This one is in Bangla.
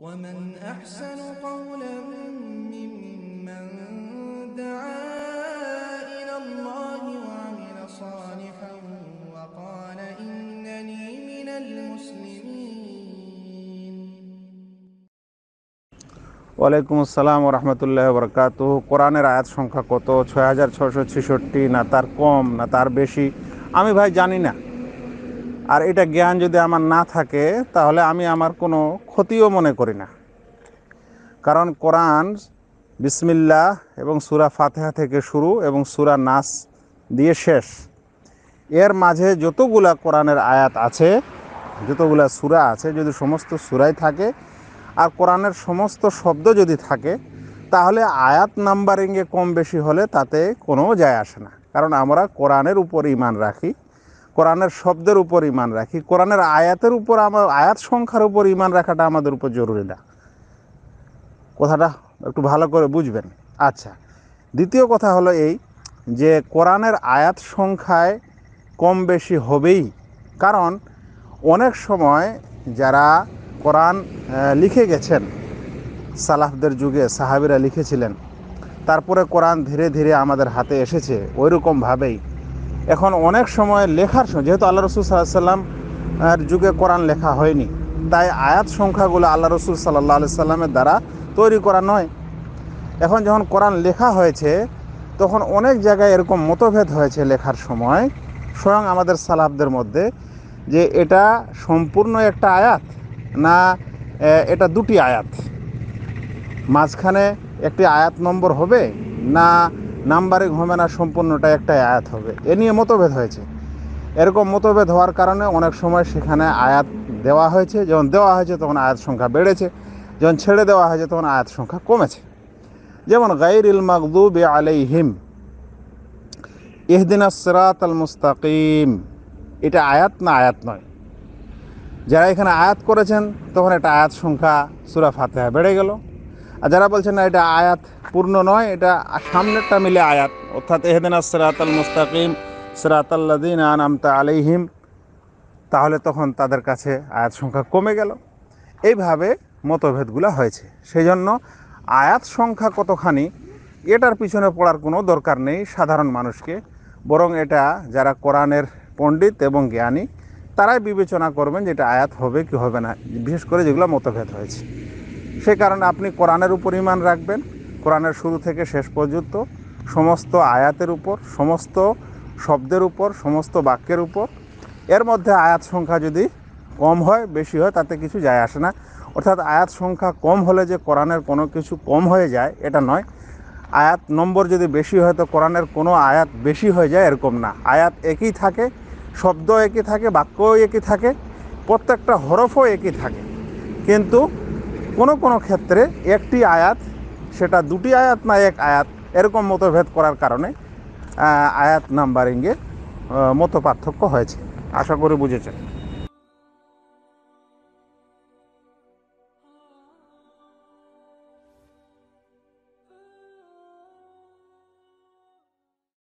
ومن أحسن قولا ممن دعا إلى الله وعمل صالحا وقال إنني من المسلمين ওয়ালাইকুম আসসালাম রহমতুল্লাহ বরকাত কোরআনের আয়াত সংখ্যা কত ছয় হাজার ছশো ছেষট্টি না তার কম না তার বেশি আমি ভাই জানি না আর এটা জ্ঞান যদি আমার না থাকে তাহলে আমি আমার কোনো ক্ষতিও মনে করি না কারণ কোরআন বিসমিল্লা এবং সুরা ফাতেহা থেকে শুরু এবং সুরা নাস দিয়ে শেষ এর মাঝে যতগুলা কোরআনের আয়াত আছে যতগুলা সুরা আছে যদি সমস্ত সুরাই থাকে আর কোরআনের সমস্ত শব্দ যদি থাকে তাহলে আয়াত নাম্বারিংয়ে কম বেশি হলে তাতে কোনো যায় আসে না কারণ আমরা কোরআনের উপর ইমান রাখি কোরআনের শব্দের উপর ইমান রাখি কোরআনের আয়াতের উপর আমার আয়াত সংখ্যার উপর ইমান রাখাটা আমাদের উপর জরুরি না কথাটা একটু ভালো করে বুঝবেন আচ্ছা দ্বিতীয় কথা হলো এই যে কোরআনের আয়াত সংখ্যায় কম বেশি হবেই কারণ অনেক সময় যারা কোরআন লিখে গেছেন সালাফদের যুগে সাহাবিরা লিখেছিলেন তারপরে কোরআন ধীরে ধীরে আমাদের হাতে এসেছে ওইরকমভাবেই এখন অনেক সময় লেখার সময় যেহেতু আল্লাহ রসুল সাল্লাহ সাল্লাম আর যুগে কোরআন লেখা হয়নি তাই আয়াত সংখ্যাগুলো আল্লাহ রসুল সাল্লাহ আলি সাল্লামের দ্বারা তৈরি করা নয় এখন যখন কোরআন লেখা হয়েছে তখন অনেক জায়গায় এরকম মতভেদ হয়েছে লেখার সময় স্বয়ং আমাদের সালাফদের মধ্যে যে এটা সম্পূর্ণ একটা আয়াত না এটা দুটি আয়াত মাঝখানে একটি আয়াত নম্বর হবে না নাম্বারে হবে না সম্পূর্ণটা একটাই আয়াত হবে এ নিয়ে মতভেদ হয়েছে এরকম মতভেদ হওয়ার কারণে অনেক সময় সেখানে আয়াত দেওয়া হয়েছে যখন দেওয়া হয়েছে তখন আয়াত সংখ্যা বেড়েছে যখন ছেড়ে দেওয়া হয়েছে তখন আয়াত সংখ্যা কমেছে যেমন গাইর ইল আলাই হিম ইহদিন আসরাত আল মুস্তাকিম এটা আয়াত না আয়াত নয় যারা এখানে আয়াত করেছেন তখন এটা আয়াত সংখ্যা সুরা ফাতেহা বেড়ে গেল আর যারা বলছেন না এটা আয়াত পূর্ণ নয় এটা সামনেরটা মিলে আয়াত অর্থাৎ এহেদিন সিরাত আল মুস্তাকিম সিরাত আল্লাদিন আন আমতা আলিহিম তাহলে তখন তাদের কাছে আয়াত সংখ্যা কমে গেল এইভাবে মতভেদগুলো হয়েছে সেই জন্য আয়াত সংখ্যা কতখানি এটার পিছনে পড়ার কোনো দরকার নেই সাধারণ মানুষকে বরং এটা যারা কোরআনের পণ্ডিত এবং জ্ঞানী তারাই বিবেচনা করবেন যেটা আয়াত হবে কি হবে না বিশেষ করে যেগুলো মতভেদ হয়েছে সে কারণে আপনি কোরআনের উপর ইমান রাখবেন কোরআনের শুরু থেকে শেষ পর্যন্ত সমস্ত আয়াতের উপর সমস্ত শব্দের উপর সমস্ত বাক্যের উপর এর মধ্যে আয়াত সংখ্যা যদি কম হয় বেশি হয় তাতে কিছু যায় আসে না অর্থাৎ আয়াত সংখ্যা কম হলে যে কোরআনের কোনো কিছু কম হয়ে যায় এটা নয় আয়াত নম্বর যদি বেশি হয় তো কোরআনের কোনো আয়াত বেশি হয়ে যায় এরকম না আয়াত একই থাকে শব্দ একই থাকে বাক্যও একই থাকে প্রত্যেকটা হরফও একই থাকে কিন্তু কোনো কোনো ক্ষেত্রে একটি আয়াত সেটা দুটি আয়াত না এক আয়াত এরকম মতভেদ করার কারণে আয়াত নাম্বারিংয়ে মত পার্থক্য হয়েছে আশা করি বুঝেছেন